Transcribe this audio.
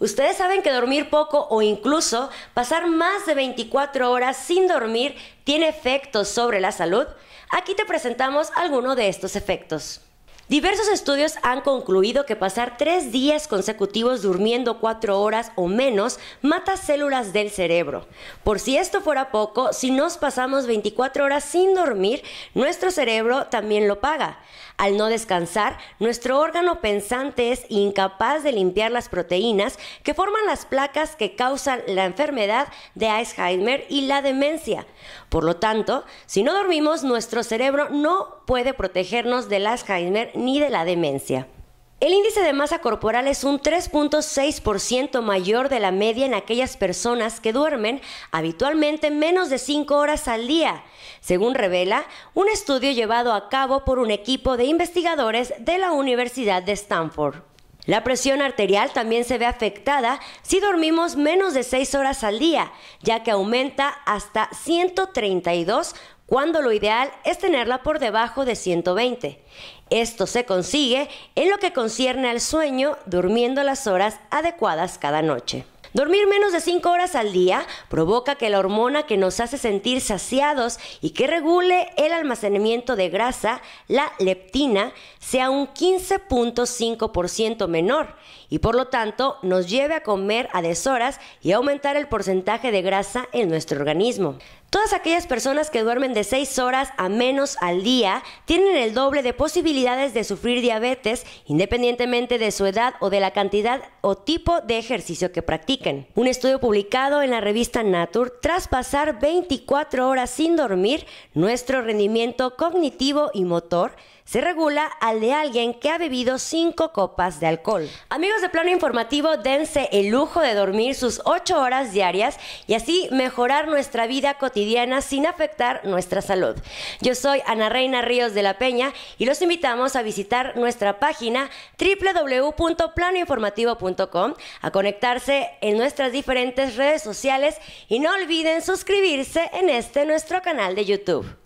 Ustedes saben que dormir poco o incluso pasar más de 24 horas sin dormir tiene efectos sobre la salud. Aquí te presentamos alguno de estos efectos. Diversos estudios han concluido que pasar tres días consecutivos durmiendo cuatro horas o menos mata células del cerebro. Por si esto fuera poco, si nos pasamos 24 horas sin dormir, nuestro cerebro también lo paga. Al no descansar, nuestro órgano pensante es incapaz de limpiar las proteínas que forman las placas que causan la enfermedad de Alzheimer y la demencia. Por lo tanto, si no dormimos, nuestro cerebro no puede protegernos del Alzheimer ni de la demencia. El índice de masa corporal es un 3.6% mayor de la media en aquellas personas que duermen habitualmente menos de 5 horas al día, según revela un estudio llevado a cabo por un equipo de investigadores de la Universidad de Stanford. La presión arterial también se ve afectada si dormimos menos de 6 horas al día, ya que aumenta hasta 132 cuando lo ideal es tenerla por debajo de 120. Esto se consigue en lo que concierne al sueño durmiendo las horas adecuadas cada noche. Dormir menos de 5 horas al día provoca que la hormona que nos hace sentir saciados y que regule el almacenamiento de grasa, la leptina, sea un 15.5% menor y por lo tanto nos lleve a comer a deshoras y aumentar el porcentaje de grasa en nuestro organismo. Todas aquellas personas que duermen de 6 horas a menos al día tienen el doble de posibilidades de sufrir diabetes independientemente de su edad o de la cantidad o tipo de ejercicio que practiquen. Un estudio publicado en la revista Nature, tras pasar 24 horas sin dormir, nuestro rendimiento cognitivo y motor se regula al de alguien que ha bebido cinco copas de alcohol. Amigos de Plano Informativo, dense el lujo de dormir sus ocho horas diarias y así mejorar nuestra vida cotidiana sin afectar nuestra salud. Yo soy Ana Reina Ríos de la Peña y los invitamos a visitar nuestra página www.planoinformativo.com, a conectarse en nuestras diferentes redes sociales y no olviden suscribirse en este nuestro canal de YouTube.